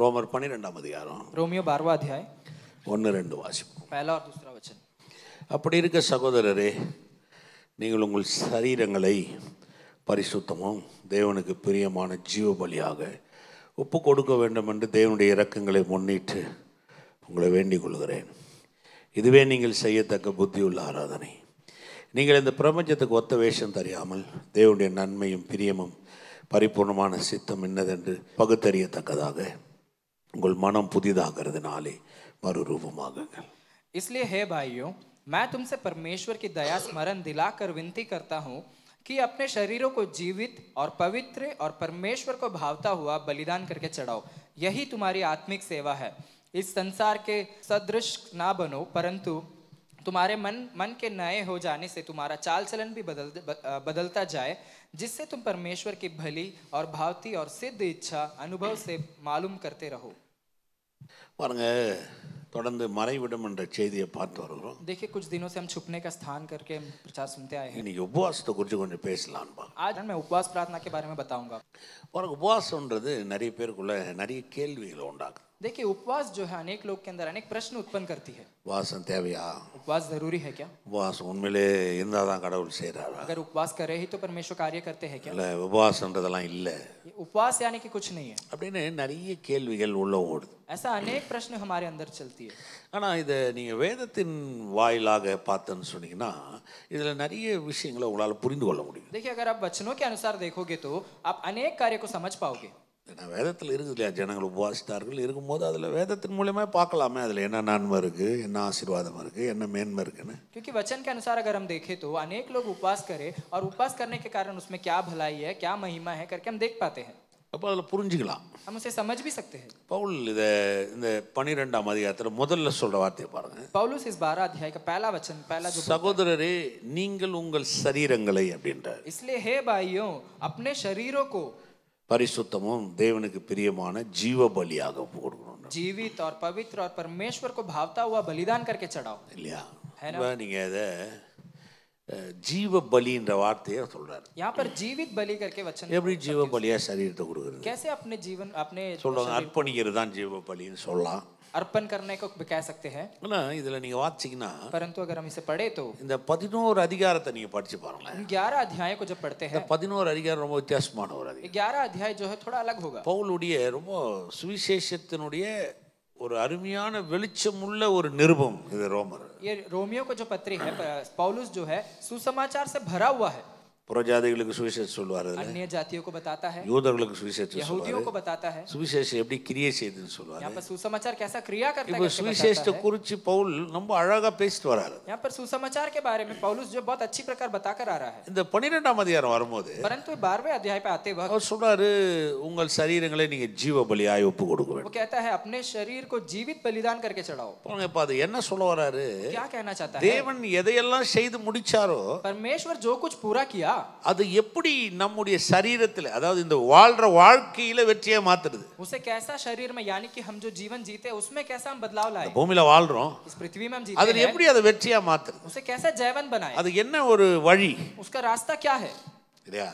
ரோமர் பன்னிரெண்டாம் அதிகாரம் ரோமியோ பார்வா அத்தியாய் ஒன்று ரெண்டு வாசிப்போம் அப்படி இருக்க சகோதரரே நீங்கள் உங்கள் சரீரங்களை பரிசுத்தமும் தேவனுக்கு பிரியமான ஜீவ பலியாக ஒப்பு கொடுக்க வேண்டும் என்று தேவனுடைய இறக்கங்களை முன்னிட்டு உங்களை வேண்டிக் கொள்கிறேன் இதுவே நீங்கள் செய்யத்தக்க புத்தியுள்ள ஆராதனை நீங்கள் இந்த பிரபஞ்சத்துக்கு ஒத்த வேஷம் தெரியாமல் தேவனுடைய நன்மையும் பிரியமும் பரிபூர்ணமான சித்தம் என்னதென்று பகுத்தறியத்தக்கதாக உங்கள் மனம் புதிதாகிறதுனாலே மறுரூபமாகுங்கள் इसलिए हे भाइयों मैं तुमसे परमेश्वर की दया स्मरण दिलाकर विनती करता हूँ कि अपने शरीरों को जीवित और पवित्र और परमेश्वर को भावता हुआ बलिदान करके चढ़ाओ यही तुम्हारी आत्मिक सेवा है इस संसार के सदृश ना बनो परंतु तुम्हारे मन मन के नए हो जाने से तुम्हारा चाल चलन भी बदल बदलता जाए जिससे तुम परमेश्वर की भली और भावती और सिद्ध इच्छा अनुभव से मालूम करते रहो தொடர்ந்து என்ற செய்தியை பார்த்து வருகிறோம் देखिए कुछ दिनों से हम छुपने का स्थान करके प्रचार सुनते आए हैं இன்னைக்கு உபவாசத்தை குறித்து கொஞ்சம் பேசலாம்பா आज मैं उपवास प्रार्थना के बारे में बताऊंगा और उपवासம்ன்றது நிறைய பேருக்குள்ள நிறைய கேள்விகளை உண்டாக்குது देखिए उपवास जो है अनेक लोग के अंदर अनेक प्रश्न उत्पन्न करती है उपवासம் தேவையா उपवास जरूरी है क्या உபவாசம் உண்மையிலே இருந்தா தான் கடவுள் செய்றாரா अगर उपवास कर रहे ही तो परमेश्वर कार्य करते हैं क्या இல்ல உபவாசம்ன்றதெல்லாம் இல்ல उपवास यानी कि कुछ नहीं है அப்படின்னு நிறைய கேள்விகள் உள்ள ஓடுது ऐसा अनेक प्रश्न हमारे अंदर चलती है ஆனா இத நீங்க வேதத்தின் வாயிலாக பார்த்தன்னு சொன்னீங்கன்னா இதுல நிறைய விஷயங்களை உங்களால புரிந்து கொள்ள முடியும் देखिए अगर आप वचनों के अनुसार देखोगे तो आप अनेक कार्य को समझ पाओगे ஏன்னா வேதத்தில் இருக்குது இல்லையா ஜனங்கள் உபவாசித்தார்கள் இருக்கும்போது அதில் வேதத்தின் மூலியமாக பார்க்கலாமே அதில் என்ன நன்மை இருக்குது என்ன ஆசீர்வாதம் இருக்குது என்ன மேன்மை இருக்குன்னு क्योंकि வச்சன் के अनुसार अगर हम देखें तो अनेक लोग उपवास करें और उपवास करने के कारण उसमें क्या भलाई है क्या महिमा है அப்போ அதில் புரிஞ்சுக்கலாம் நம்ம उसे சமஜ் भी सकते हैं பவுல் இதை இந்த பனிரெண்டாம் அதிகாரத்தில் முதல்ல சொல்ற வார்த்தையை பாருங்க पौलुस इस 12 अध्याय का पहला वचन சகோதரரே நீங்கள் உங்கள் சரீரங்களை அப்படின்றார் இஸ்லே ஹே பாயும் அப்னே ஷரீரோ கோ பரிசுத்தமும் தேவனுக்கு பிரியமான ஜீவ பலியாக கொடுக்கணும் ஜீவித் और पवित्र और परमेश्वर को भावता हुआ बलिदान करके चढ़ाओ இல்லையா நீங்க அதை ஜீவ பலின்ற வார்த்தையை சொல்றாரு यहाँ पर जीवित बलि करके वचन எப்படி ஜீவ பலியா சரீரத்தை கொடுக்குறது कैसे अपने जीवन अपने சொல்றாங்க அர்ப்பணிக்கிறது தான் ஜீவ பலின்னு சொல்லலாம் அர்ப்பன் கர்ணைக்கு கே சக்தே ஹே ஆனா இதுல நீங்க வாசிச்சீங்கன்னா பரந்து அகர் ஹம் இசே படே தோ இந்த 11 அதிகாரத்தை நீங்க படிச்சு பாருங்க 11 அத்தியாய கோ ஜப் படதே ஹே இந்த 11 அதிகாரம் ரொம்ப வித்தியாசமான ஒரு அதிகாரம் 11 அத்தியாய ஜோ ஹே தோடா அலக் ஹோகா பவுலுடைய ரொம்ப சுவிசேஷத்தினுடைய ஒரு அருமையான வெளிச்சம் உள்ள ஒரு நிருபம் இது ரோமர் ये रोमियो को जो पत्री है पौलुस जो है सुसमाचार से புறஜாதிகளுக்கு சுவிசேஷம் சொல்வார் அந்நிய ஜாதியோக்கு बताता யூதர்களுக்கு சுவிசேஷம் யகூதியோக்கு बताता சுவிசேஷம் எப்படி கிரியை செய்யுதுன்னு சொல்வார் यहाँ पर सुसमाचार कैसा क्रिया இப்போ சுவிசேஷத்தை குறித்து பவுல் ரொம்ப அழகா பேசிட்டு வராரு यहाँ पर सुसमाचार के बारे में पौलुस जो बहुत अच्छी प्रकार बताकर आ இந்த 12 அதிகாரம் வரும்போது परंतु 12वें अध्याय पे आते वक्त அவர் சொல்றாரு உங்கள் சரீரங்களை நீங்க ஜீவ பலியாய் ஒப்பு கொடுக்க வேண்டும் वो कहता है अपने शरीर को जीवित बलिदान करके चढ़ाओ பாருங்க இப்ப அது என்ன சொல்ல வராரு क्या कहना चाहता है தேவன் எதையெல்லாம் செய்து முடிச்சாரோ परमेश्वर ஜோ कुछ पूरा किया அது எப்படி நம்முடைய சரீரத்தில் அதாவது இந்த வாழ்ற வாழ்க்கையில வெற்றியை மாத்துறது उसे कैसा शरीर में यानी कि हम जो जीवन जीते हैं उसमें कैसा हम बदलाव लाए வாழ்றோம் इस पृथ्वी में हम जीते அது எப்படி அதை வெற்றியா மாத்துறது उसे कैसा जीवन बनाए அது என்ன ஒரு வழி उसका रास्ता क्या है இல்லையா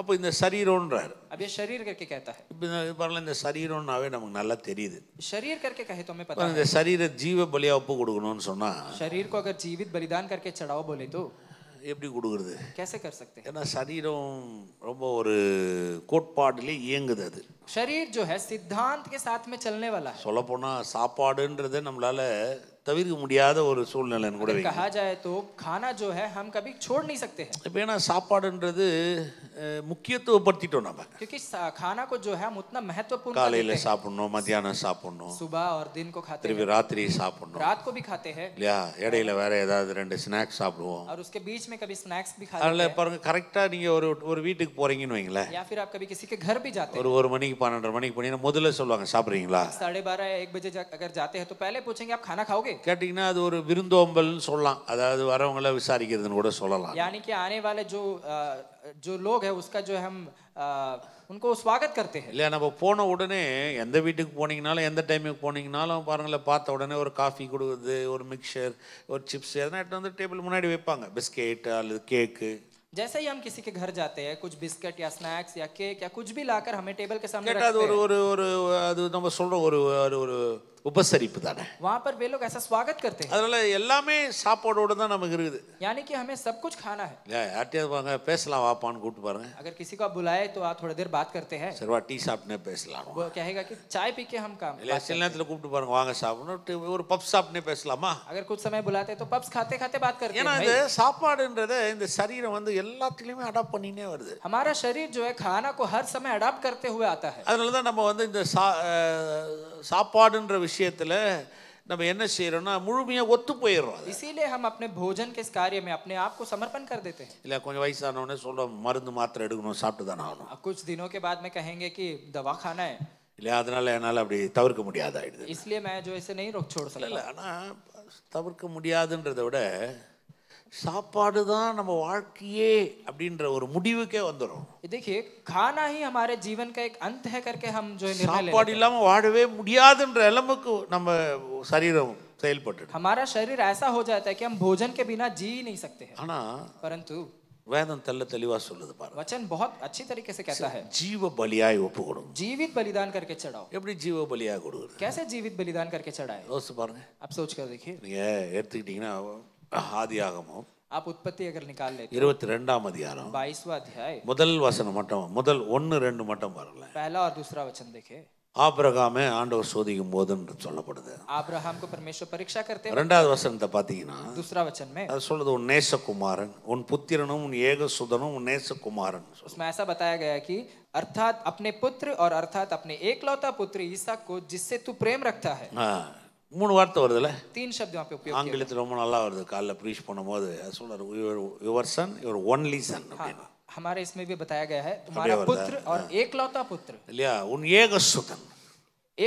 அப்போ இந்த சரீரோன்றார் अब ये शरीर இந்த சரீரம்னாவே நமக்கு நல்லா தெரியுது शरीर करके कहे இந்த சரீர ஜீவ பலியா ஒப்பு கொடுக்கணும்னு சொன்னா शरीर को अगर जीवित बलिदान எப்படி கொடுக்குறது कैसे ஏன்னா சரீரம் ரொம்ப ஒரு கோட்பாடுலேயே இயங்குது அது சரீர் ஜோ ஹே சித்தாந்த் கே சாத் மே சல்னே வாலா है சொல்லப்போனால் சாப்பாடுன்றது நம்மளால் தவிர்க்க முடியாத ஒரு சூழ்நிலை கூட கஹா ஜாய் தோ கானா ஜோ ஹே ஹம் கபி छोड़ नहीं सकते हैं இப்போ ஏன்னா சாப்பாடுன்றது முக்கியத்துவப்படுத்திட்டோம் நம்ம क्योंकि खाना को जो है हम उतना महत्वपूर्ण காலையில சாப்பிடணும் மத்தியானம் சாப்பிடணும் सुबह और दिन को खाते திருப்பி ராத்திரி சாப்பிடணும் रात को भी खाते हैं இல்லையா இடையில வேற ஏதாவது ரெண்டு ஸ்நாக்ஸ் சாப்பிடுவோம் और उसके बीच में कभी स्नैक्स भी खाते हैं பாருங்க கரெக்ட்டா நீங்க ஒரு ஒரு வீட்டுக்கு போறீங்கன்னு வைங்களேன் या फिर आप कभी किसी के घर भी जाते ஒரு ஒரு மணிக்கு 12 மணிக்கு போனீங்கன்னா முதல்ல சொல்லுவாங்க சாப்பிடுறீங்களா 12:30 1 बजे अगर जाते हैं तो पहले पूछेंगे आप खाना खाओगे ஓகே கேட்டிங்கன்னா அது ஒரு விருந்தோம்பல்னு சொல்லலாம் அதாவது வரவங்கள விசாரிக்கிறதுன்னு கூட சொல்லலாம் यानी कि आने वाले जो जो लोग है उसका जो हम उनको स्वागत करते हैं நம்ம போன உடனே எந்த வீட்டுக்கு போனீங்கனாலும் எந்த டைமுக்கு போனீங்கனாலும் பாருங்களேன் பார்த்த உடனே ஒரு காஃபி கொடுக்குறது ஒரு மிக்சர் ஒரு சிப்ஸ் எதனா எடுத்து வந்து டேபிள் முன்னாடி வைப்பாங்க பிஸ்கெட் அல்லது கேக்கு जैसे ही हम किसी के घर जाते हैं कुछ बिस्किट या स्नैक्स या केक या कुछ भी लाकर हमें टेबल के सामने रखते हैं ஒரு ஒரு ஒரு அது நம்ம சொல்ற ஒரு ஒரு உபசரிப்பு தானே वहां पर वे लोग ऐसा स्वागत करते हैं அதனால எல்லாமே சாப்பாடோட தான் நமக்கு இருக்குது यानी कि हमें सब कुछ खाना है யார்ட்டே வாங்க பேசலாம் வாப்பான்னு கூப்பிட்டு பாருங்க अगर किसी को बुलाए तो आप थोड़ा देर बात करते हैं சரி வா டீ சாப்பிட்டு பேசலாம் वो कहेगा कि चाय पी के हम काम இல்ல சில நேரத்துல கூப்பிட்டு பாருங்க வாங்க சாப்பிடணும் ஒரு பப்ஸ் சாப்பிட்டு பேசலாமா अगर कुछ समय बुलाते तो पब्स खाते खाते बात करते हैं ஏன்னா இந்த சாப்பாடுன்றது வந்து எல்லாத்துலயுமே அடாப்ட் பண்ணினே हमारा शरीर जो है खाना को हर समय अडाप्ट करते हुए आता है அதனால விஷயத்தில் நம்ம என்ன செய்யறோம்னா முழுமையா ஒத்து போயிடுறோம் இசிலே हम अपने भोजन के इस कार्य में अपने आप को இல்ல கொஞ்சம் வயசானவனே சொல்ல மருந்து மாத்திரை எடுக்கணும் சாப்பிட்டு தான ஆகணும் कुछ दिनों के बाद में कहेंगे कि दवा खाना है இல்ல அதனால என்னால அப்படி தவிர்க்க முடியாது ஆயிடுது इसलिए मैं जो इसे नहीं रोक छोड़ सकता இல்ல ஆனா தவிர்க்க முடியாதுன்றதை விட சாப்பாடு தான் நம்ம வாழ்க்கையே அப்படின்ற ஒரு முடிவுக்கே வந்துடும் देखिए खाना ही हमारे जीवन का एक अंत है करके हम जो சாப்பாடு இல்லாம வாழவே முடியாதுன்ற நிலைமைக்கு நம்ம சரீரம் செயல்பட்டு हमारा शरीर ऐसा हो जाता है कि हम भोजन के बिना जी नहीं सकते हैं ஆனா परंतु வேதம் தெல்ல தெளிவா சொல்லுது பாருங்க वचन बहुत अच्छी तरीके से कहता है जीव பலியாய் ஒப்பு जीवित बलिदान करके चढ़ाओ எப்படி ஜீவ பலியா கொடுக்குறது कैसे जीवित बलिदान करके चढ़ाए யோசிச்சு பாருங்க आप सोच कर देखिए நீங்க எடுத்துக்கிட்டீங்கன்னா ஆதி ஆகமம் आप இருபத்தி ரெண்டாம் அதிகாரம் முதல் வசனம் மட்டும் முதல் ஒன்னு ரெண்டு மட்டும் பாருங்களேன் पहला और दूसरा वचन ஆபிரகாமே ஆண்டவர் சோதிக்கும் போதுன்னு சொல்லப்படுது ஆபிரகாம் को परमेश्वर परीक्षा करते இரண்டாவது வசனத்தை பாத்தீங்கன்னா दूसरा அது சொல்லுது உன் நேசகுமாரன் உன் புத்திரனும் உன் ஏகசுதனும் உன் நேசகுமாரன் उसमें ऐसा बताया गया कि अर्थात अपने पुत्र और अर्थात अपने एकलौता पुत्र ईसा மூணு வார்த்தை வருதுல তিন शब्द यहां पे उपयोग ஆங்கிலத்துல ரொம்ப நல்லா வருது காலல ப்ரீஸ் பண்ணும்போது அசோனர் விவர்சன் யுவர் ஒன்லி சன் அப்படின ஹாரே இஸ்மே ਵੀ बताया गया है तुम्हारा पुत्र और एकलावता पुत्र लिया उन एक सुकन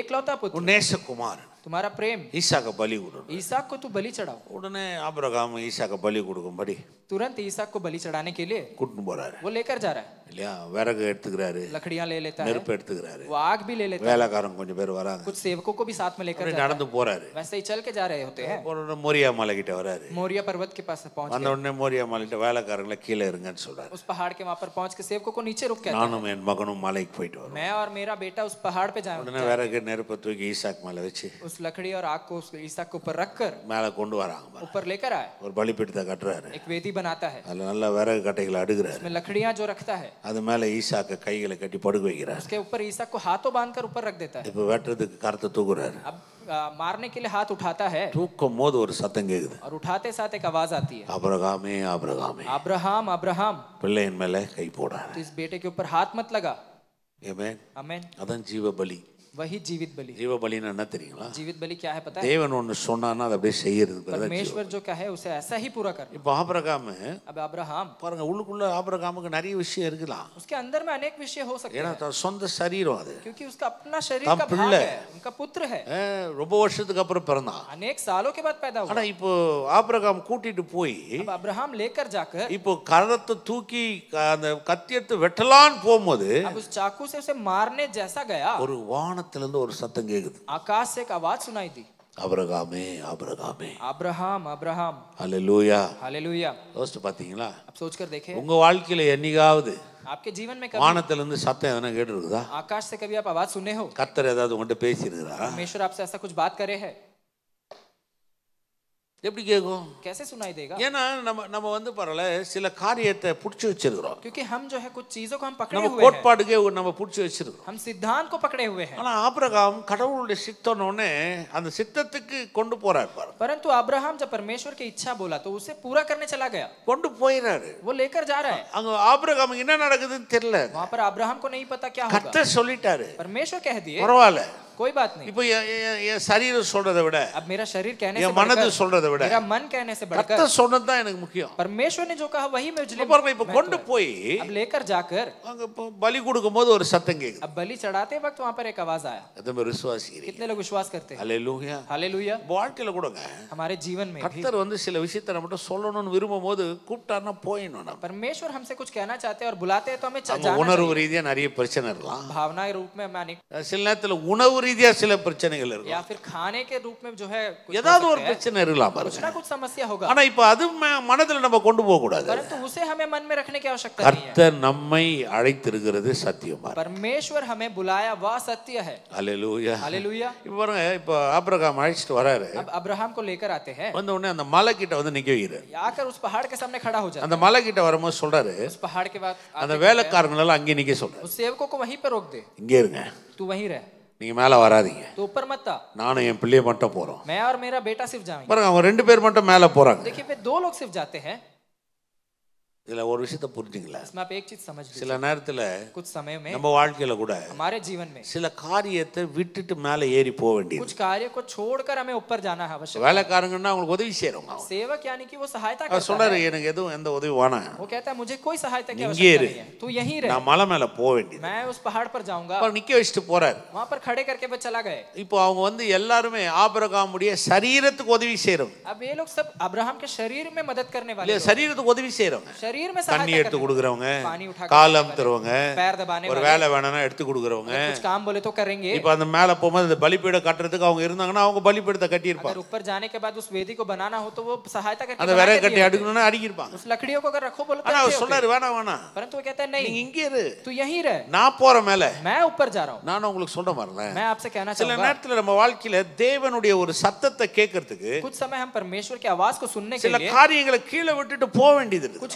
एकलावता पुत्र उमेश कुमार तुम्हारा प्रेम ईसा का बलि ईसा को तू बलि चढ़ाओ उन्होंने अब्राहम ईसा का बलि கொடுக்கும்படி तुरंत ईसा को बलि चढ़ाने के लिए கூட்டிட்டு போறாரு वो लेकर जा रहा है இல்லையா விறகு எடுத்துக்கிறாரு लकड़ियां ले लेता है நெருப்பு எடுத்துக்கிறாரு वो आग भी ले लेता है வேலைக்காரங்க கொஞ்சம் பேர் வராங்க कुछ सेवकों को भी साथ में लेकर நடந்து போறாரு वैसे ही चल के जा रहे होते हैं போன மோரியா மலை கிட்ட வராரு மோரியா पर्वत के पास पहुंच அந்த உடனே மோரியா மலை கிட்ட வேலைக்காரங்கள கீழே இருங்கன்னு சொல்றாரு उस पहाड़ के वहां पर पहुंच के सेवकों को नीचे रुक के நானும் என் மகனும் மலைக்கு போயிட்டு வரோம் मैं और मेरा बेटा उस पहाड़ पे जाएंगे उन्होंने விறகு நெருப்பு தூக்கி ஈசாக்கு மேல வச்சு उस लकड़ी और आग को ईसा के ऊपर रखकर மேல கொண்டு வராங்க ऊपर लेकर आए ஒரு பலிபீடத்தை கட்டுறாரு एक वेदी बनाता है அதுல நல்ல விறகு கட்டைகளை அடுக்குறாரு उसमें लकड़ियां जो रखता है அது மேல ஈசாக்கு கைகளை கட்டி படுக்க வைக்கிறார் उसके ऊपर ईसा को हाथों बांधकर ऊपर रख देता है இப்ப வெட்டுறதுக்கு கரத்தை தூக்குறாரு अब मारने के लिए हाथ उठाता है தூக்கும் போது ஒரு சத்தம் கேக்குது और उठाते साथ एक आवाज आती है அபிரகாமே அபிரகாமே अब्राहम अब्राहम பிள்ளையின் மேல கை போடுறாரு तो इस बेटे के ऊपर हाथ मत लगा ஆமென் ஆமென் அதான் ஜீவ பலி वही जीवित बलि जीव बलि என்ன தெரியுங்களா जीवित बलि क्या है पता है தேவன் ஒன்னு சொன்னானா அதை அப்படியே செய்யிறது परमेश्वर जो कहे उसे ऐसा ही पूरा करना இப்போ ஆபிரகாம் अब अब्राहम பாருங்க உள்ளுக்குள்ள ஆபிரகாமுக்கு நிறைய விஷயம் இருக்கலாம் उसके अंदर में अनेक विषय हो सकते ஏனா சொந்த शरीரம் அது क्योंकि उसका अपना शरीर का भाग है उनका पुत्र है ரொம்ப வருஷத்துக்கு அப்புறம் பிறந்தான் अनेक சாலோ के बाद पैदा हुआ ஆனா இப்போ ஆபிரகாம் கூட்டிட்டு போய் अब अब्राहम लेकर जाकर இப்போ கரத்தை தூக்கி அந்த கத்தியத்தை வெட்டலான்னு போகும்போது अब उस चाकू से उसे मारने गया ஒரு வான வானத்திலிருந்து ஒரு சத்தம் கேக்குது आकाश से एक आवाज सुनाई दी அபிரகாமே அபிரகாமே अब्राहम अब्राहम அல்லேலூயா பாத்தீங்களா आप सोच कर देखें உங்க வாழ்க்கையில என்னைக்காவது आपके जीवन में कभी வானத்திலிருந்து சத்தம் எதனா கேட்டு இருக்குதா आकाश से कभी आप आवाज सुने हो கத்தர் ஏதாவது உங்கள்கிட்ட பேசியிருக்கிறா परमेश्वर आपसे ऐसा कुछ बात करे है எப்படி कैसे सुनाई देगा ஏன்னா நம்ம நம்ம வந்து பரல சில காரியத்தை புடிச்சு क्योंकि हम जो है कुछ चीजों को हम पकड़े हुए हैं நம்ம நம்ம புடிச்சு हम सिद्धांत को पकड़े हुए हैं ஆனா ஆபிரகாம் கடவுளுடைய சித்தனோனே அந்த சித்தத்துக்கு கொண்டு போறார் பாரு परंतु अब्राहम जब परमेश्वर की इच्छा बोला तो उसे पूरा करने चला गया கொண்டு போயிறாரு वो लेकर जा रहा है அங்க ஆபிரகாமுக்கு என்ன நடக்குதுன்னு தெரியல वहां पर को नहीं पता क्या होगा கர்த்தர் சொல்லிட்டாரு परमेश्वर कह दिए कोई बात नहीं இப்போ என் சரீரம் சொல்றதை விட अब मेरा शरीर कहने से மனது சொல்றதை விட मेरा मन कहने से बढ़कर கர்த்தர் சொன்னது தான் எனக்கு முக்கியம் परमेश्वर ने जो कहा वही मुझे பாருங்க இப்போ கொண்டு போய் अब लेकर जाकर அங்க பலி கொடுக்கும்போது ஒரு சத்தம் கேக்குது अब बलि चढ़ाते वक्त वहां पर एक आवाज आया एकदम विश्वास कितने लोग विश्वास करते हैं हालेलूया हालेलूया வாழ்க்கையில கூடங்க हमारे जीवन में கர்த்தர் வந்து சில விஷயத்தை நம்மட்ட சொல்லணும்னு விரும்பும்போது கூப்பிட்டாருன்னா போயிடணும் நம்ம परमेश्वर हमसे कुछ कहना चाहते हैं और बुलाते हैं तो हमें உணர்வு ரீதியா நிறைய பிரச்சனை இருக்கலாம் भावना के रूप में मानिक சில நேரத்துல உணவு ரீதியா சில பிரச்சனைகள் இருக்கும் खाने के रूप में जो है ஏதாவது ஒரு பிரச்சனை இருக்கலாம் कुछ समस्या होगा ஆனா இப்போ அது மனதில் நம்ம கொண்டு போக கூடாது परंतु उसे हमें मन में रखने की आवश्यकता नहीं நம்மை அழைத்திருக்கிறது சத்தியமா परमेश्वर हमें बुलाया वह सत्य है हालेलुया हालेलुया பாருங்க இப்போ ஆபிரகாம் அழைச்சிட்டு வராரு अब अब्राहम को लेकर आते हैं வந்த உடனே அந்த மலை கிட்ட வந்து நிக்க வைக்கிறார் आकर उस पहाड़ के सामने खड़ा हो जाता அந்த மலை கிட்ட வரும்போது சொல்றாரு उस पहाड़ के बाद அந்த வேலைக்காரங்கள எல்லாம் அங்கே நிக்க சொல்றாரு उस सेवकों को वहीं पर रोक दे இங்கே இருங்க तू वहीं रह நீங்க மேல வராதீங்க तो மத்தா நானும் என் பிள்ளைய மட்டும் போறோம் मैं மேரா பேட்டா बेटा सिर्फ பாருங்க அவங்க ரெண்டு பேர் மட்டும் மேல போறாங்க देखिए वे दो लोग सिर्फ जाते हैं ஒரு விஷயத்த புரிஞ்சுங்களா சில कुछ समय में நம்ம கூட हमारे जीवन में சில காரியத்தை விட்டுட்டு மேலே ஏறி போக कुछ வேண்டியது कार्य को छोड़कर हमें ऊपर जाना है வேலைக்காரங்கன்னா அவங்களுக்கு உதவி சொல்றாரு எனக்கு எதுவும் எந்த உதவி வேணாம் मुझे कोई सहायता है तू நான் மலை மேலே போக வேண்டியது उस पहाड़ पर जाऊंगा நிக்க வச்சுட்டு போறாரு वहां पर खड़े करके चला गए இப்போ அவங்க வந்து எல்லாருமே ஆபிரகாமுடைய சரீரத்துக்கு உதவி செய்கிறவங்க अब ये लोग सब अब्राहम के शरीर में मदद करने वाले சரீரத்துக்கு உதவி தண்ணி எடுத்து கொடுக்குறவங்க காலம் தருவங்க ஒரு வேலை வேணும்னா எடுத்து கொடுக்குறவங்க அந்த போகும்போது அந்த பலிப்பீட கட்டுறதுக்கு அவங்க இருந்தாங்கன்னா அவங்க பலிப்பீடத்தை கட்டியிருப்பாங்க அந்த கட்டி அடிக்கணும்னா அடிக்கிருப்பாங்க வேணா வேணா இங்க இரு तू நான் போற மேல நான் ऊपर जा रहा நான் உங்களுக்கு சொல்ற வரேன் சில நேரத்துல நம்ம வாழ்க்கையில தேவனுடைய ஒரு சத்தத்தை கேட்கறதுக்கு कुछ समय हम परमेश्वर की சில காரியங்களை கீழே விட்டுட்டு போக வேண்டியது कुछ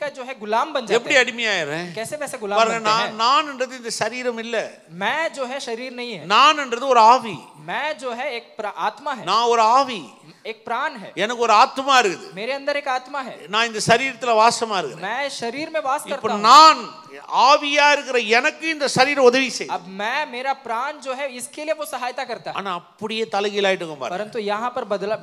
का जो है गुलाम बन जाते எப்படி அடிமையாயிரேன் कैसे वैसे गुलाम பாருங்க நான் நான்ன்றது இந்த சரீரம் இல்ல मैं जो है शरीर नहीं है நான்ன்றது ஒரு ஆவி मैं जो है एक आत्मा है நான் ஒரு ஆவி एक प्राण है எனக்கு ஒரு ஆத்மா இருக்குது मेरे अंदर एक आत्मा है நான் இந்த சரீரத்துல வாசமா இருக்கிறேன் मैं शरीर में वास करता हूं இப்போ நான் ஆவியா இருக்கிற எனக்கு இந்த சரீரம் உதவி செய்யும் सहायता करता है அப்படியே தலைகீழாயிடுங்க பாருங்க परंतु यहां पर बदला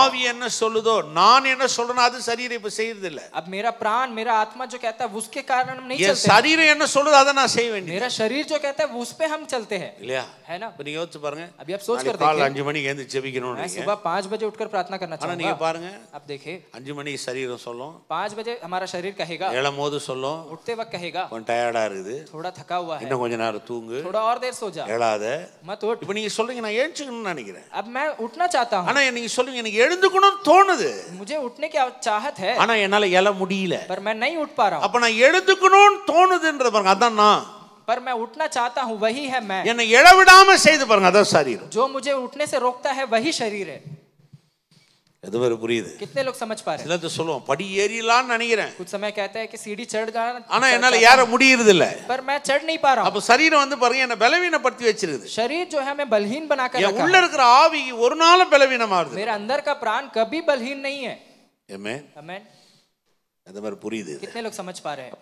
ஆவி என்ன சொல்லுதோ நான் என்ன சொல்றேனோ அது சரீரம் இப்ப செய்யறது இல்ல अब मेरा प्राण मेरा आत्मा जो कहता है उसके कारण हम नहीं शरीर என்ன சொல்லுதோ அதை நான் செய்ய வேண்டியது मेरा शरीर जो कहता है उस पे हम चलते हैं இல்லையா है ना நீங்க யோசிச்சு பாருங்க अभी आप सोच कर देखिए காலை 5 மணிக்கு எழுந்து ஜெபிக்கணும் मैं सुबह 5 बजे उठकर प्रार्थना करना चाहूंगा ஆனா நீங்க பாருங்க आप देखिए 5 மணிக்கு சரீரம் சொல்லும் 5 बजे हमारा शरीर कहेगा எழும்போது சொல்லும் उठते वक्त कहेगा அவன் டயர்டா இருக்குது थोड़ा थका हुआ है இன்னும் கொஞ்ச நேரம் தூங்கு थोड़ा और देर सो जा எழாத मत उठ இப்போ நீங்க சொல்றீங்க நான் ஏஞ்சணும்னு நினைக்கிறேன் अब मैं उठना चाहता हूं ஆனா நீங்க சொல்றீங்க எனக்கு எழுந்துக்கணும் தோணுது मुझे उठने की चाहत है ஆனா என்னால எழ முடியல पर मैं नहीं उठ पा रहा हूं அப்ப நான் எழுந்துக்கணும்னு தோணுதுன்றது பாருங்க அதான் நான் पर मैं उठना चाहता हूं वही है मैं என்னை எழ விடாம செய்து பாருங்க அதான் சரீரம் जो मुझे उठने से रोकता है वही शरीर है எது புரியுது कितने लोग समझ पा रहे சிலது சொல்லுவோம் படி ஏறிலாம்னு நினைக்கிறேன் कुछ समय कहता है कि सीढ़ी चढ़ ஆனா என்னால ஏற முடியுது இல்ல पर मैं चढ़ नहीं पा रहा हूं அப்ப வந்து பாருங்க என்ன பலவீனப்படுத்தி வச்சிருது शरीर जो है मैं बलहीन बना कर रखा உள்ள இருக்கிற ஆவி ஒரு நாளும் பலவீனமாகுது मेरा अंदर का प्राण कभी बलहीन नहीं है அந்த மாதிரி புரியுது कितने लोग समझ पा रहे हैं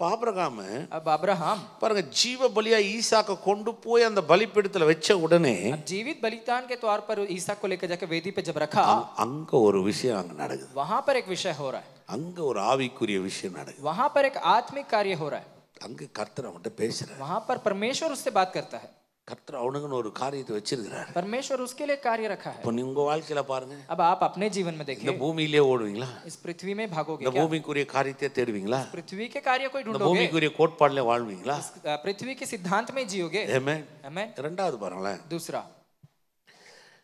அப்ப ஆபிரகாம் பாருங்க ஜீவ பலியா ஈசாக்க கொண்டு போய் அந்த பலிபீடத்துல வச்ச உடனே ஜீவித் பலிதான் கே तौर पर ईसाक को लेकर அங்க ஒரு விஷயம் அங்க நடக்குது वहां पर एक அங்க ஒரு ஆவிக்குரிய விஷயம் நடக்குது वहां पर एक आत्मिक कार्य हो रहा அங்க கர்த்தர் அவன்கிட்ட பேசுறாரு கர்த்தர் அவனுக்குன்னு ஒரு காரியத்தை வச்சிருக்கிறார் பரமேஸ்வர் उसके लिए कार्य रखा है இப்போ உங்க வாழ்க்கையில பாருங்க अब आप अपने जीवन में देखिए இந்த பூமியிலே ஓடுவீங்களா इस पृथ्वी में भागोगे இந்த பூமிக்குரிய காரியத்தை தேடுவீங்களா पृथ्वी के कार्य कोई ढूंढोगे இந்த பூமிக்குரிய கோட்பாடுல வாழ்வீங்களா पृथ्वी के सिद्धांत में जियोगे ஆமென் ஆமென் இரண்டாவது பாருங்களேன் दूसरा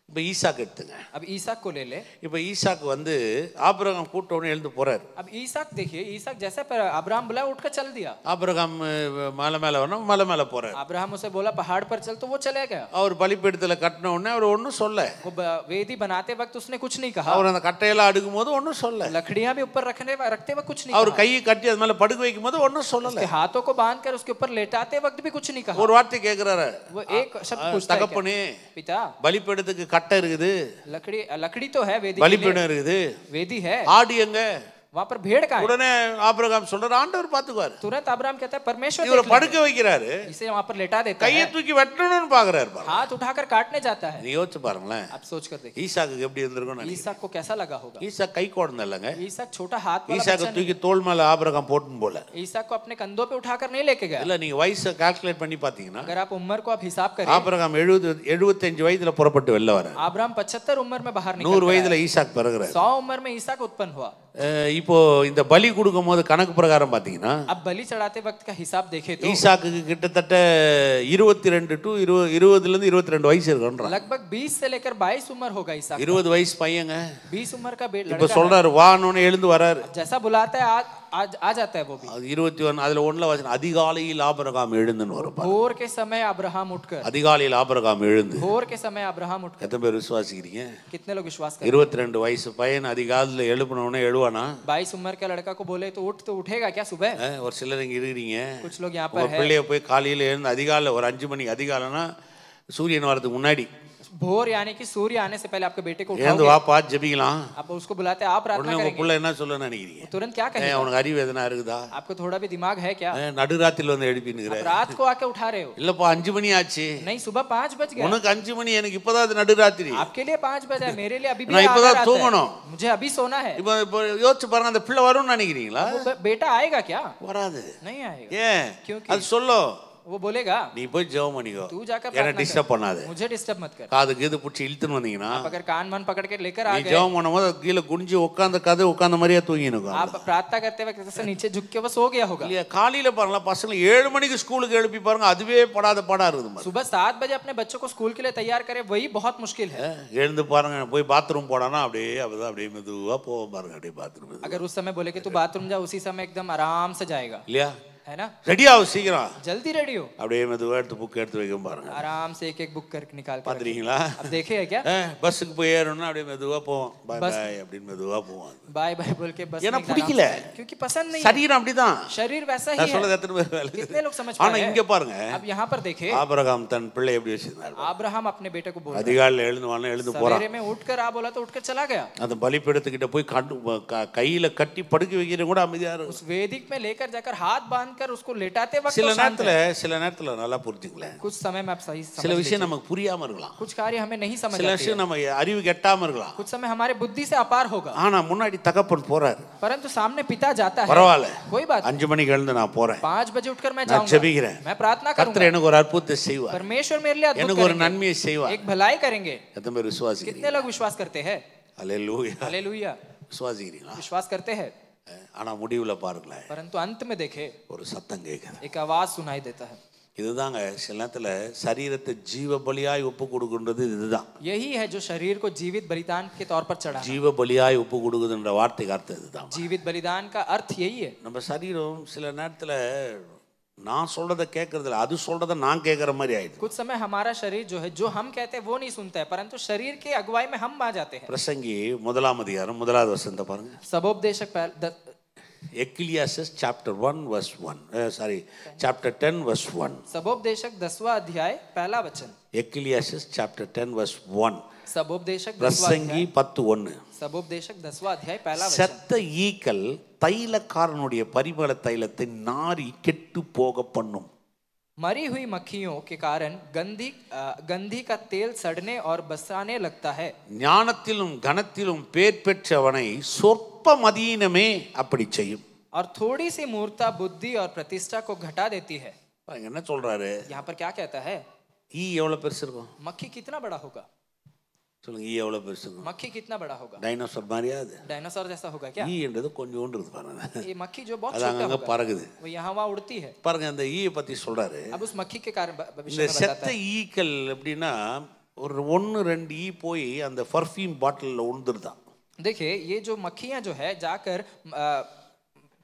இப்போ எடுத்துங்க அப்போ ஈசாக் இப்போ ஈசாக் வந்து ஆபிரகாம் கூட்ட எழுந்து போறாரு अब ईसाक ஆபிரகாம் மலை வரணும் மலை அவர் கட்டின உடனே அவர் சொல்ல वक्त उसने कुछ नहीं कहा அவர் அந்த கட்டையில அடுக்கும்போது ஒன்னும் சொல்ல लकड़ियां भी ऊपर रखने रखते वक्त कुछ नहीं அவர் கையை கட்டி அது மேல படுக்க வைக்கும்போது ஒன்னும் சொல்லல हाथों को बांध उसके ऊपर लेटाते वक्त भी कुछ नहीं कहा ஒரு வார்த்தை கேக்குறாரு वो एक தகப்பனே கட்டை இருக்குது லக்கடி லக்கடி தோ है வேதி बलिपीठ இருக்குது वेदी है ஆடு எங்க वहां पर भेड़ का उड़ने ஆபிரகாம் சொல்றாரு ஆண்டவர் பாத்துக்குவார் तुरंत अब्राहम परमेश्वर படுக்க வைக்கிறாரு पर लेटा देता है தூக்கி வெட்டணும்னு பாக்குறாரு பாருங்க हाथ उठाकर काटने जाता है आप सोच कर देखिए ஈசாக்கு எப்படி இருந்திருக்கும் ஈசாக்கு को कैसा लगा होगा கை குழந்தை இல்லங்க ஈசாக்கு छोटा हाथ ஈசாக்கு தூக்கி தோள் மேல ஆபிரகாம் போட்டும் போல ஈசாக்கு को अपने कंधों पे उठाकर नहीं लेके गया இல்ல நீங்க வயசை கால்குலேட் பண்ணி अगर आप उम्र को आप हिसाब करें ஆபிரகாம் 70 75 வயதுல புறப்பட்டு வெளில வர ஆபிரகாம் 75 உமர் में बाहर निकल 100 வயதுல ஈசாக்கு பிறகுறார் 100 உமர் में उत्पन्न हुआ இப்போ இந்த பலி கொடுக்கும் போது கணக்கு பிரகாரம் பார்த்தீங்கன்னா பலி சடாத்தே வக்த் ஹிசாப் தேखे तो ஈசாக்கு கிட்டத்தட்ட இருபத்தி ரெண்டு டு 20 20 ல இருந்து 22 வயசு இருக்குன்றான் लगभग 20 से வயசு பையங்க 20 उम्र का बेटा சொல்றாரு வான்னு எழுந்து வராரு जैसा बुलाता அதிகாலையில் ஆபிரகாம் வரும் அதிகாலையில் ஆபிரகாம் எழுந்து எத்தனை பேர் விசுவாசிக்கிறீங்க இருபத்தி ரெண்டு வயசு பையன் அதிகாலத்தில் எழுப்பினவனே எழுவானா बाईस उम्र का लड़का को बोले तो उठ ஒரு சிலர் இங்கே இருக்கிறீங்க பிள்ளைய போய் காலையில் எழுந்து அதிகாலை ஒரு அஞ்சு மணி அதிகாலைன்னா சூரியன் வரதுக்கு முன்னாடி போர் யானி கி சூரிய ஆனே से पहले आपके बेटे को உட்காங்க ஏந்து आप आज जबीலாம் आप उसको बुलाते आप प्रार्थना करेंगे உங்க புள்ள என்ன சொல்ல நினைக்கிறீங்க तुरंत क्या कहेंगे உங்களுக்கு அறிவு எதனா இருக்குதா आपको थोड़ा भी दिमाग है क्या நடுராத்திரில வந்து எழுப்பி நிக்கற रात को आके उठा रहे हो இல்லப்பா 5 மணி ஆச்சு नहीं सुबह 5 बज गया உனக்கு 5 மணி எனக்கு இப்பதான் அது நடுராத்திரி आपके लिए 5 बजा है मेरे लिए अभी भी நான் இப்பதான் தூங்கணும் मुझे अभी सोना है இப்போ யோசிச்சு பாருங்க அந்த பிள்ளை வரும்னு நினைக்கிறீங்களா बेटा आएगा क्या வராது नहीं आएगा ஏன் क्योंकि அது சொல்லோ वो बोलेगा நீ போய் ஜெபம் பண்ணிக்கோ तू जाकर என்ன டிஸ்டர்ப் பண்ணாத मुझे डिस्टर्ब मत कर காது கீது புடிச்சு இழுத்துன்னு வந்தீங்கன்னா आप अगर कान मन पकड़ के लेकर आ நீ ஜெபம் பண்ணும்போது கீழே குனிஞ்சு உட்கார்ந்த கதை உட்கார்ந்த மாதிரியே தூங்கின்னு உட்கார்ந்து आप प्रार्थना करते वक्त ऐसे नीचे झुक के वो सो गया होगा இல்லையா காலையில பாருங்களா பசங்களை ஏழு மணிக்கு ஸ்கூலுக்கு எழுப்பி பாருங்க அதுவே படாத பாடா இருக்குது மாதிரி सुबह सात बजे अपने बच्चों को स्कूल के लिए तैयार करें वही बहुत मुश्किल है எழுந்து பாருங்க போய் பாத்ரூம் போடானா அப்படியே அப்படிதான் அப்படியே மெதுவா போவோம் பாருங்க அப்படியே பாத்ரூம் अगर उस समय बोले कि तू बाथरूम जा उसी समय एकदम आराम से जाएगा இல்லையா है சீக்கிரம் जल्दी रेडी அப்படியே மெதுவா எடுத்து புக் எடுத்து வைக்க பாருங்க आराम से एक एक बुक करके निकाल के பாத்துறீங்களா अब பஸ்ஸுக்கு போய் ஏறணும்னா அப்படியே மெதுவா போவோம் பை பை அப்படி மெதுவா போவோம் பை பை बोल के बस ஏனா பிடிக்கல क्योंकि पसंद नहीं शरीर அப்படிதான் शरीर वैसा ही है நான் எத்தனை பேர் कितने लोग समझ ஆனா இங்க பாருங்க अब यहां पर देखे ஆபிரகாம் தன் பிள்ளை எப்படி வச்சிருந்தார் ஆபிரகாம் अपने बेटे को बोल அதிகாலையில எழுந்துவானே எழுந்து போறான் சவேரே மே உட்கர் ஆ போலா तो उठकर चला गया அந்த பலிபீடத்துக்கிட்ட போய் கையில கட்டி படுக்க வைக்கிறது கூட அமைதியா இருக்கும் उस वेदिक में लेकर जाकर हाथ बांध मांगकर उसको लेटाते वक्त சில நேரத்துல சில நேரத்துல நல்லா புரிஞ்சுக்கலாம் कुछ समय में आप सही समझ சில விஷயம் நமக்கு புரியாம இருக்கலாம் कुछ कार्य हमें नहीं समझ சில விஷயம் நம்ம அறிவு கெட்டாம இருக்கலாம் कुछ समय हमारे बुद्धि से अपार होगा ஆனா முன்னாடி தகப்பன் போறாரு परंतु सामने पिता जाता है பரவாயில்ல कोई बात 5 மணிக்கு எழுந்து நான் போறேன் 5 बजे उठकर मैं जाऊंगा ஜெபிக்கிறேன் मैं प्रार्थना करूंगा கர்த்தர் எனக்கு ஒரு அற்புதத்தை செய்வார் परमेश्वर मेरे लिए अद्भुत எனக்கு ஒரு நன்மையை செய்வார் एक भलाई करेंगे कितने लोग विश्वास करते हैं हालेलुया हालेलुया विश्वास करते हैं ஆனா முடிவுல பாருங்களேன் परंतु अंत में देखे ஒரு சத்தம் एक आवाज सुनाई देता है இதுதாங்க சில நேரத்தில் சரீரத்தை ஜீவ பலியாய் ஒப்பு கொடுக்கின்றது இதுதான் यही है ஜோ शरीर को जीवित बलिदान के तौर पर ஜீவ பலியாய் ஒப்பு கொடுக்குதுன்ற வார்த்தைக்கு அர்த்தம் இதுதான் ஜீவித் பலிதான் அர்த்தம் अर्थ நம்ம சரீரம் சில நேரத்தில் ना बोलरदा കേക്കരദല അതു ソル റദ ന കേക്കര മരി ആയിത് कुछ समय हमारा शरीर जो है जो हम कहते हैं वो नहीं सुनता है परंतु शरीर के अगवाई में हम आ जाते हैं प्रसंगी ಮೊದಲ ఆది ยาร ಮೊದಲാദ വസന്ത പാരുങ്ങ സബോധദേശക് എക്ലിസസ് ചാപ്റ്റർ 1 വസ് 1 സോറി ചാപ്റ്റർ 10 വസ് 1 സബോധദേശക് 10 വാ അധ്യായം पहला वचन എക്ലിസസ് ചാപ്റ്റർ 10 വസ് 1 सबोपदेशक பிரசங்கி பத்து ஒன்று சபோபதேசக் தஸ்வாத்தியாய் பேலா செத்த ஈக்கல் தைலக்காரனுடைய பரிமள தைலத்தை நாரி கெட்டு போக பண்ணும் मरी हुई मक्खियों के कारण கந்தி गंधी का तेल सड़ने और बसाने लगता है ஞானத்திலும் கணத்திலும் பேர் பெற்றவனை சொற்ப மதீனமே அப்படி செய்யும் और थोड़ी सी मूर्ता बुद्धि और प्रतिष्ठा को घटा देती है என்ன சொல்றாரு यहाँ पर क्या कहता है ஈ எவ்வளவு பெருசு இருக்கும் मक्खी कितना बड़ा होगा சொல்லுங்க ஈ எவ்வளோ பெருசுங்க மக்கி கிतना படா होगा டைனோசர் மாதிரியா அது டைனோசர் जैसा होगा क्या ஈ என்றது கொஞ்சோண்டு பாருங்க ये मक्खी जो बहुत छोटा होगा பறகுது वो यहां वहां उड़ती है பாருங்க அந்த ஈயை பத்தி சொல்றாரு अब उस मक्खी के कारण இந்த செத்த ஈக்கள் அப்படினா ஒரு ஒன்று ரெண்டு ஈ போய் அந்த பர்ஃப்யூம் பாட்டிலில் உழுந்துருதான் देखिए ये जो मक्खियाँ जो है जाकर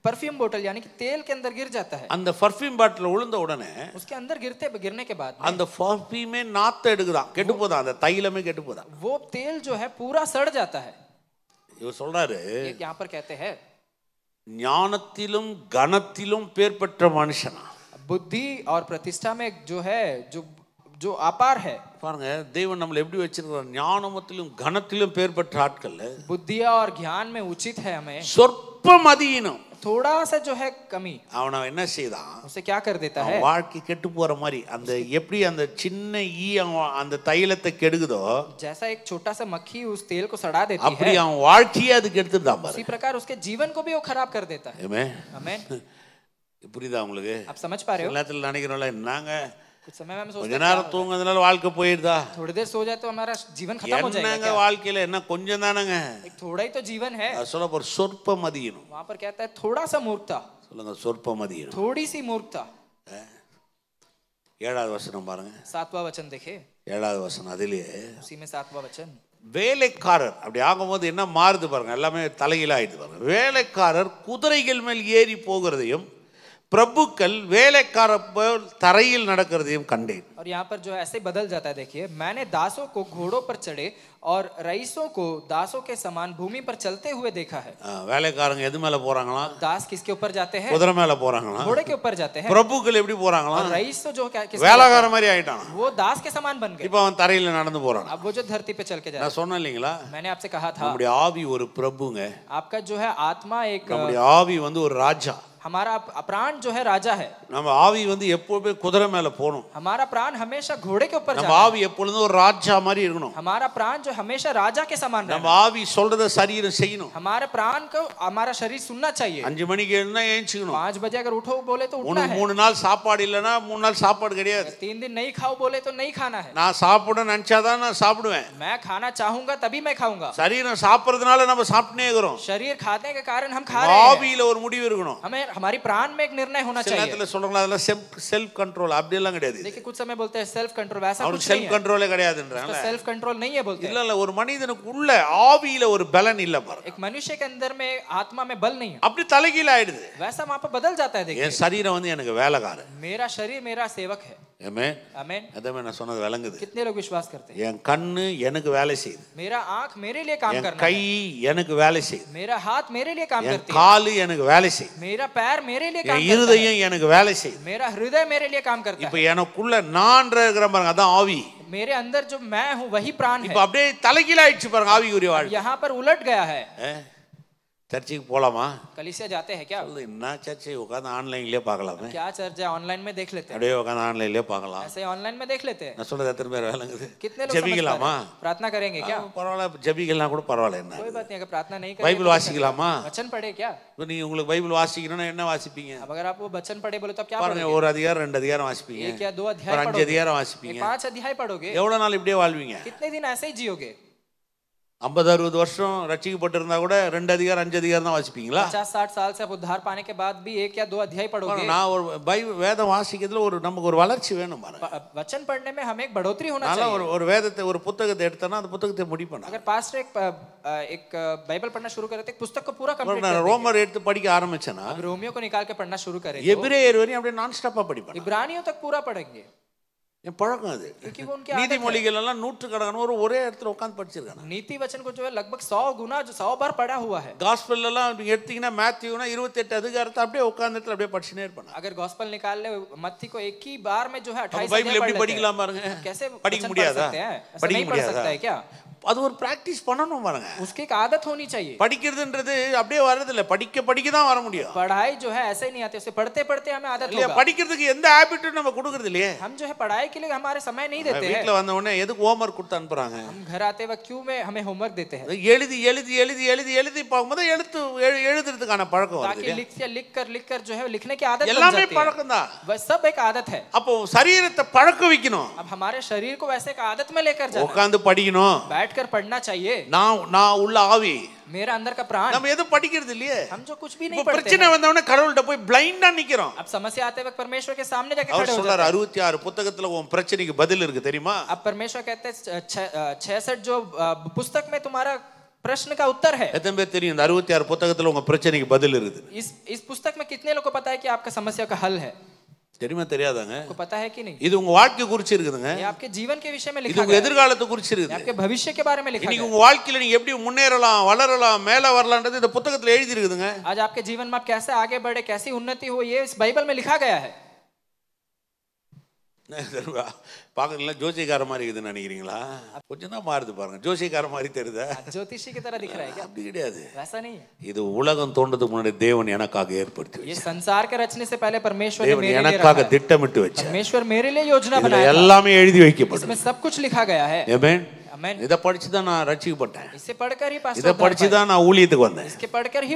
परफ्यूम बोतल यानी कि तेल के अंदर गिर जाता है அந்த परफ्यूम பாட்டில் விழுந்த உடனே उसके अंदर गिरते गिरने के बाद அந்த परफ्यूமே நாத்த எடுக்குதான் கெட்டு போதான் அந்த தைலமே கெட்டு போதான் वो तेल जो है पूरा सड़ जाता है இவர் சொல்றாரு यहाँ पर कहते हैं ஞானத்திலும் கனத்திலும் பேர் பெற்ற மனுஷனா புத்தி और प्रतिष्ठा में जो है जो जो அபார் है பாருங்க தேவன் நம்மளை எப்படி வச்சிருக்கிறார் ஞானமத்திலும் கனத்திலும் பேர் பெற்ற ஆட்கள் புத்தியா और ज्ञान में उचित है हमें சொற்ப மதியினம் தோடா சா ஜோ ஹே கமி என்ன செய்தான் உசே கியா கர் தேதா ஹே வாழ்க்கை கெட்டு போற மாதிரி அந்த எப்படி அந்த சின்ன ஈ அவன் அந்த தைலத்தை கெடுகுதோ ஜெய்சா எக் छोटा सा मक्खी उस तेल को सड़ा देती है அப்படி அவன் வாழ்க்கையே அது கெடுத்துதான் பாரு उसके जीवन खराब कर देता है आमेन புரியுதா உங்களுக்கு आप எல்லாத்துல நினைக்கிறோம்ல நாங்க கொஞ்ச நேரம் தூங்குறதுனால வாழ்க்கை போயிருதா என்னங்க வாழ்க்கையில என்ன கொஞ்சம் தானங்க ஒரு சொல்லுங்க ஏழாவது வசனம் பாருங்க सातवां वचन देखे ஏழாவது வசனம் அதுலயே उसी में வேலைக்காரர் அப்படி போது என்ன மாறுது பாருங்க எல்லாமே தலைகீழாயிடுது பாருங்க வேலைக்காரர் குதிரைகள் மேல் ஏறி போகிறதையும் प्रभुकल वेलेकार तराइल नडकर देव कंडे और यहाँ पर जो ऐसे बदल जाता है देखिए मैंने दासों को घोड़ों पर चढ़े और रईसों को दासों के समान भूमि पर चलते हुए देखा है வேலைக்காரங்க எது மேல போறாங்களா दास किसके ऊपर जाते हैं குதிரை மேல போறாங்களா घोड़े के ऊपर जाते हैं பிரபுக்கள் எப்படி போறாங்களா रईस जो क्या किस வேலைக்கார மாதிரி ஆயிட்டான் वो दास के समान बन गए இப்போ அவன் தரையில நடந்து போறான் अब वो जो धरती पे चल के जा रहा है நான் சொன்னேன் मैंने आपसे कहा था நம்முடைய ஆவி ஒரு பிரபுங்க आपका जो है आत्मा एक நம்முடைய ஆவி வந்து ஒரு ராஜா हमारा प्राण जो है राजा है நம்ம ஆவி வந்து எப்பவுமே குதிரை மேல போணும் हमारा प्राण हमेशा घोड़े के ऊपर நம்ம ஆவி எப்பொழுதும் ஒரு ராஜா மாதிரி இருக்கணும் हमारा प्राण जो हमेशा राजा के समान நம்ம ஆவி சொல்றத சரீரம் செய்யணும் हमारा प्राण को हमारा शरीर सुनना चाहिए 5 மணிக்கு எழுந்தா ஏஞ்சிக்கணும் 5 बजे अगर उठो बोले तो उठना है மூணு நாள் சாப்பாடு இல்லனா மூணு நாள் சாப்பாடு கிடையாது 3 दिन नहीं खाओ बोले तो नहीं खाना है நான் சாப்பிட நினைச்சாதான் நான் சாப்பிடுவேன் मैं खाना चाहूंगा तभी मैं खाऊंगा शरीर சாப்பிடுறதுனால நம்ம சாப்பிட்டே இருக்கிறோம் शरीर खाने के कारण हम खा रहे ஆவியில ஒரு முடிவு இருக்கணும் हमें हमारी प्राण में एक निर्णय होना चाहिए சில சொல்றாங்கல செல்ஃப் கண்ட்ரோல் அப்படி எல்லாம் கிடையாது देखिए कुछ समय बोलते हैं सेल्फ कंट्रोल वैसा कुछ செல்ஃப் कंट्रोल கிடையாதுன்றாங்க செல்ஃப் கண்ட்ரோல் नहीं है बोलते இல்ல இல்ல ஒரு மனிதனுக்கு உள்ள ஆவியில ஒரு பலன் இல்ல பாருங்க एक मनुष्य के अंदर में आत्मा में बल नहीं है அப்படி தலைகீழ ஆயிடுது वैसा वहां पर बदल जाता है देखिए என் சரீரம் வந்து எனக்கு வேலைக்காரன் मेरा शरीर मेरा सेवक है நான் சொன்னது कितने लोग विश्वास करते எனக்கு मेरा मेरे लिए काम मेरा हाथ मेरे लिए काम मेरा पैर मेरे लिए मेरा हृदय मेरे लिए काम मेरे अंदर जो मैं हूँ वही प्राण ஆயிடுச்சு பாருங்க ஆவிக்குரிய வாழ்க்கை यहाँ पर उलट गया है சர்ச்சைக்கு போகலாமா கலிசியா ஜாத்தே ஹே கியா என்ன சர்ச்சை உட்காந்து ஆன்லைன்லயே பார்க்கலாமே கியா சர்ச்சை ஆன்லைன் மே தேख लेते அப்படியே உட்காந்து ஆன்லைன்லயே பார்க்கலாம் ऐसे ऑनलाइन में देख लेते நான் சொல்றது எத்தனை பேர் வேலைங்குது कितने लोग ஜெபிக்கலாமா பிரார்த்தனா करेंगे क्या பரவாயில்ல ஜெபிக்கலாம் கூட பரவாயில்ல என்ன कोई बात नहीं अगर प्रार्थना नहीं करें பைபிள் வாசிக்கலாமா வசன் படே क्या இப்போ நீங்க உங்களுக்கு பைபிள் வாசிக்கணும்னா என்ன வாசிப்பீங்க अब अगर आप वो वचन पढ़े बोले तो क्या பாருங்க ஒரு அதிகாரம் ரெண்டு அதிகாரம் வாசிப்பீங்க एक या दो अध्याय पढ़ोगे पांच अध्याय पढ़ोगे எவ்வளவு நாள் இப்படியே வாழ்வீங்க कितने दिन ऐसे ही जियोगे ஐம்பது அறுபது வருஷம் ரட்சிக்கப்பட்டிருந்தா கூட ரெண்டு அதிகாரம் அஞ்சு அதிகாரம் தான் வாசிப்பீங்களா சாட் சால் சே உத்தார் பானே பாத் பி ஏக் யா தோ அத்தியாய் படோगे நான் ஒரு பைபிள் வேதம் வாசிக்கிறதுல ஒரு நமக்கு ஒரு வளர்ச்சி வேணும் பாருங்க வச்சன் பढ़ने में हमें एक बढ़ोतरी होना ஒரு ஒரு வேதத்தை ஒரு புத்தகத்தை எடுத்தனா அந்த புத்தகத்தை முடிப்பணும் अगर पास्टर एक एक बाइबल पढ़ना शुरू करे तो पुस्तक को पूरा कंप्लीट எடுத்து படிக்க ஆரம்பிச்சனா ரோமியோ கோ निकाल के पढ़ना शुरू करेंगे எபிரேயர் வரையும் அப்படியே நான் ஸ்டாப்பா படிப்பேன் இப்ரானியோ तक पूरा पढ़ेंगे என் பழக்கம் அது நீதிமொழிகள் எல்லாம் நூற்றுக்கணக்கான ஒரு ஒரே இடத்துல உட்காந்து படிச்சிருக்காங்க நீதி வச்சன் கொஞ்சம் லக்பக் சோ குணா சோ பார் படா ஹுவா ஹை காஸ்பல் எல்லாம் நீங்க எடுத்தீங்கன்னா மேத்யூனா இருபத்தெட்டு அதிகாரத்தை அப்படியே உட்காந்துட்டு அப்படியே படிச்சுனே இருப்பாங்க अगर காஸ்பல் நிகால மத்தி கோ एक ही बार में जो है 28 பைபிள் எப்படி படிக்கலாம் பாருங்க कैसे படிக்க முடியாதா படிக்க முடியாதா அது ஒரு பிராக்டிஸ் பண்ணணும் பாருங்க उसकी आदत होनी चाहिए படிக்கிறதுன்றது அப்படியே வரது இல்ல படிக்க படிக்க தான் வர முடியும் पढ़ाई जो है ऐसे नहीं उसे पढ़ते पढ़ते हमें आदत होगा படிக்கிறதுக்கு எந்த நம்ம கொடுக்கிறது हम जो है पढ़ाई के लिए हमारे समय नहीं देते हैं வீட்ல வந்த உடனே எதுக்கு ஹோம்வொர்க் கொடுத்து அனுப்புறாங்க हम घर आते वक्त क्यों में हमें होमवर्क देते हैं எழுதி எழுதி எழுதி எழுதி எழுதி பாக்கும்போது எழுத்து எழுதுறதுக்கான பழக்கம் வருது ताकि लिख लिख कर लिख कर जो है लिखने की आदत எல்லாமே பழக்கம் தான் बस सब एक आदत है அப்போ சரீரத்தை பழக்க வைக்கணும் अब हमारे शरीर को वैसे एक आदत में लेकर जाना உட்கார்ந்து படிக்கணும் बैठकर पढ़ना चाहिए ना ना உள்ள ஆவி मेरा अंदर का प्राण हम நம்ம पढी कर இல்லையே हम जो कुछ भी नहीं पढ़ते பிரச்சனை வந்தவன கடவுள்ட்ட போய் பிளைண்டா நிக்கிறோம் अब समस्या आते वक्त परमेश्वर के सामने जाके खड़े हो சொல்றாரு 66 புத்தகத்துல உன் பிரச்சனைக்கு பதில் இருக்கு தெரியுமா अब परमेश्वर कहते हैं 66 जो पुस्तक में तुम्हारा प्रश्न का उत्तर है எத்தனை பேர் தெரியும் இந்த 66 புத்தகத்துல உங்க பிரச்சனைக்கு பதில் இருக்குது इस इस पुस्तक में कितने लोगों को पता है कि आपका समस्या का हल है தெரியுமா தெரியாதாங்க இது உங்க வாழ்க்கை குறிச்சு இருக்குதுங்க இது உங்க எதிர்காலத்தை குறிச்சு இருக்குது இன்னைக்கு உங்க வாழ்க்கையில நீங்க எப்படி முன்னேறலாம் வளரலாம் மேல வரலாம்ன்றது இந்த புத்தகத்துல எழுதி இருக்குதுங்க है। आज आपके जीवन में आप कैसे आगे बढ़े कैसी उन्नति हो ये इस बाइबल में लिखा गया है பார்க்கறதுல ஜோசியக்கார மாதிரி இருக்குதுன்னு நினைக்கிறீங்களா கொஞ்சம் தான் மாறுது பாருங்க ஜோசியக்கார மாதிரி தெரியுதா ஜோதிஷிக்கு அப்படி கிடையாது இது உலகம் தோன்றதுக்கு முன்னாடி தேவன் எனக்காக ஏற்படுத்தி ये எனக்காக திட்டமிட்டு வச்சு எல்லாமே எழுதி வைக்கப்படும் इसमें सब कुछ लिखा गया है Amen. இத படிச்சு தான் நான் ரட்சிக்கப்பட்டேன். इसे पढ़कर பாஸ்டர் இத படிச்சு தான் நான் ஊழியத்துக்கு வந்தேன். इसके पढ़कर ஹி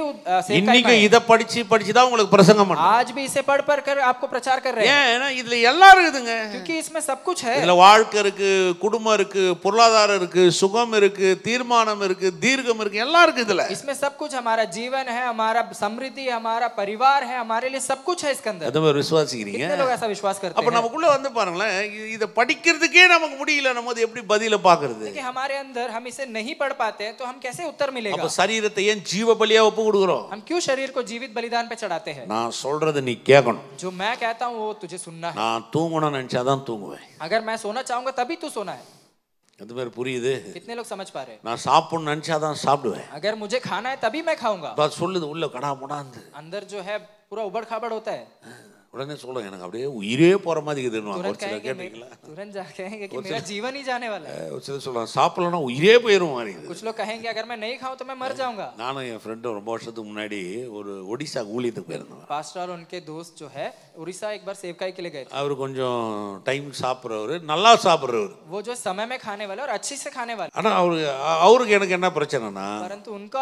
இன்னைக்கு இத படிச்சு படிச்சு தான் உங்களுக்கு பிரசங்கம் பண்றேன். आज भी इसे पढ़ पढ़कर आपको प्रचार कर रहे हैं. ஏன்னா இதுல எல்லாம் இருக்குதுங்க. क्योंकि इसमें सब कुछ है. இதுல வாழ்க்கை இருக்கு, குடும்பம் இருக்கு, பொருளாதாரம் இருக்கு, சுகம் இருக்கு, தீர்மானம் இருக்கு, தீர்க்கம் இருக்கு, எல்லாம் இருக்கு இதுல. इसमें सब कुछ हमारा जीवन है, हमारा समृद्धि, हमारा परिवार है, हमारे लिए सब कुछ है इसके अंदर. அது மாதிரி விசுவாசிக்கிறீங்க. இந்த லோக ऐसा विश्वास करते हैं? அப்ப நமக்குள்ள வந்து பாருங்களேன் இத படிக்கிறதுக்கே நமக்கு முடியல நம்ம எப்படி பதில பாக்குறது சரீரத்துக்கு हमारे अंदर हम इसे नहीं पढ़ पाते तो हम कैसे उत्तर मिलेगा அப்ப சரீரத்தை ஏன் ஜீவ பலியா ஒப்பு கொடுக்கிறோம் हम क्यों शरीर को जीवित बलिदान पे चढ़ाते हैं நான் சொல்றது நீ கேட்கணும் जो मैं कहता हूं वो तुझे सुनना है நான் தூங்கணும் நினைச்சா தான் தூங்குவேன் अगर मैं सोना चाहूंगा तभी तू सोना है எந்த பேர் புரியுது கிतने लोग समझ पा रहे நான் சாப்பிடணும் நினைச்சா தான் சாப்பிடுவேன் अगर मुझे खाना है तभी मैं खाऊंगा बस சொல்லுது உள்ள கடா முடாந்து अंदर जो है पूरा उबड़ खाबड़ होता है உடனே சொல்லும் எனக்கு அப்படியே உயிரே போற மாதிரி இருக்குதுன்னு கேட்டீங்களா சாப்பிடலன்னா உயிரே போயிரும் நானும் என் ஃப்ரெண்டு ரொம்ப வருஷத்துக்கு முன்னாடி ஒரு ஒடிசா ஊழியத்துக்கு போயிருந்தோம் பாஸ்டர் அவர் கொஞ்சம் டைம் சாப்பிடுறவர் நல்லா சாப்பிடுறவர் वो கானே समय में खाने वाले ஆனா அவருக்கு அவருக்கு எனக்கு என்ன பிரச்சனைனா परंतु उनका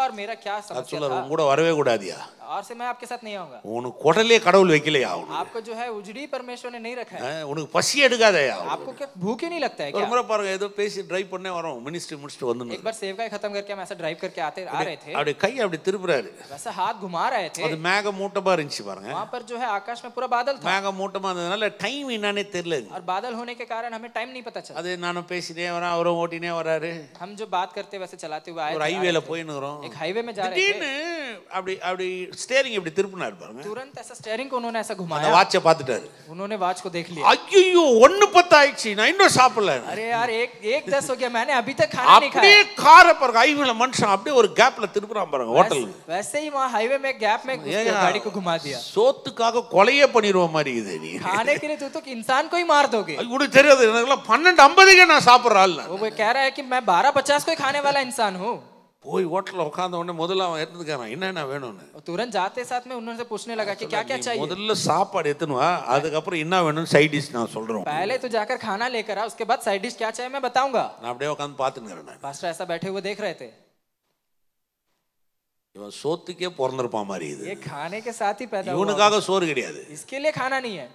और கூட வரவே கூடாதியா और से मैं आपके साथ नहीं आऊंगा உனக்கு குடலே கடவுள் வைக்கலையா அவனு आपको जो है उजड़ी परमेश्वर ने नहीं रखा है உனக்கு பசி எடுக்காதயா आपको क्या भूखे नहीं लगता है ஒரு क्या முறை பாருங்க ஏதோ பேசி டிரைவ் பண்ணே வரோம் மினிஸ்ட்ரி முடிச்சுட்டு வந்து एक बार सेवकाई खत्म करके हम ऐसा ड्राइव करके आते आ रहे थे அப்படி கை அப்படி திருப்புறாரு वैसे हाथ घुमा रहे थे அது மேக மூட்டமா இருந்துச்சு பாருங்க वहाँ पर जो है आकाश में पूरा बादल था மேக மூட்டமா இருந்ததுனால டைம் என்னன்னே தெரியலங்க और बादल होने के कारण हमें टाइम नहीं पता चला அது நானும் பேசிட்டே வரேன் அவரும் ஓட்டினே வராரு हम जो बात करते वैसे चलाते हुए आए ஒரு थे, आ ஹைவேல போயின்னு एक हाईवे में जा रहे थे அப்படி அப்படி ஸ்டேரிங் இப்படி திருப்பினா இருப்பாங்க तुरंत ऐसा स्टीयरिंग को उन्होंने ऐसा घुमाया அந்த வாட்சை பார்த்துட்டாரு उन्होंने वॉच को देख लिया ஐயோ ஒன்னு பத்து ஆயிடுச்சு நான் இன்னும் சாப்பிடல अरे यार एक एक दस हो गया मैंने अभी तक खाना नहीं அப்படியே खाया கார பாருங்க ஐவில மனுஷன் அப்படியே ஒரு கேப்ல திருப்புறான் பாருங்க ஹோட்டல் वैसे, वैसे ही वहाँ हाईवे में गैप में गाड़ी को घुमा दिया சோத்துக்காக கொலையே பண்ணிடுவ மாதிரி இது நீ खाने के लिए तू तो कि इंसान को मार दोगे ஐயோ, உனக்கு தெரியாது எனக்குலாம் பன்னெண்டு ஐம்பதுக்கே நான் நான்। वो वो कह रहा है कि मैं बारह पचास को ही खाने वाला इंसान हूँ कोई होटल உட்கார்ந்த உடனே முதல்ல அவன் எடுத்துக்கிறான் என்னென்ன வேணும்னு तुरंत जाते साथ में उन्होंने से पूछने लगा कि क्या-क्या चाहिए முதல்ல சாப்பாடு எடுத்துன்னு வா அதுக்கு அப்புறம் என்ன வேணும் சைடு டிஷ் நான் சொல்றேன் पहले तू जाकर खाना लेकर आ उसके बाद साइड डिश क्या चाहिए मैं बताऊंगा நான் அப்படியே உட்கார்ந்து பார்த்துன்னு இருக்கேன் பாஸ்டர் ऐसा बैठे हुए देख रहे थे இவன் சோத்துக்கே பிறந்திருப்பான் மாதிரி இது ये खाने के साथ ही पैदा हुआ इवனுக்காக சோறு கிடையாது इसके लिए खाना नहीं है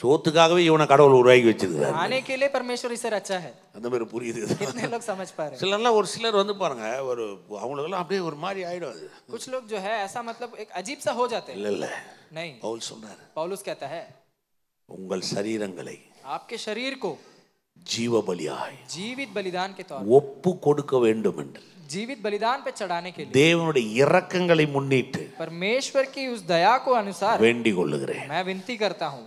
சோத்துக்காகவே இவனை கடவுள் உருவாக்கி வச்சிருக்காரு ஆனேக்கிலே பரமேஸ்வரி சார் அச்சா ஹை அந்த மாதிரி புரியுது कितने लोग समझ पा रहे சிலர்லாம் ஒரு சிலர் வந்து பாருங்க ஒரு அவங்களுக்குலாம் அப்படியே ஒரு மாதிரி ஆயிடும் அது कुछ लोग जो है ऐसा मतलब एक अजीब सा हो जाते हैं இல்ல இல்ல नहीं பவுல் சொன்னார் பவுலஸ் कहता है உங்கள் சரீரங்களை आपके शरीर को ஜீவ பலியாய் ஜீவித் பலிதான் के தௌர் ஒப்பு கொடுக்க வேண்டும் என்று जीवित बलिदान पे चढ़ाने के தேவனுடைய இரக்கங்களை முன்னிட்டு परमेश्वर की उस दया को अनुसार வேண்டிக் கொள்ளுகிறேன் मैं विनती करता हूं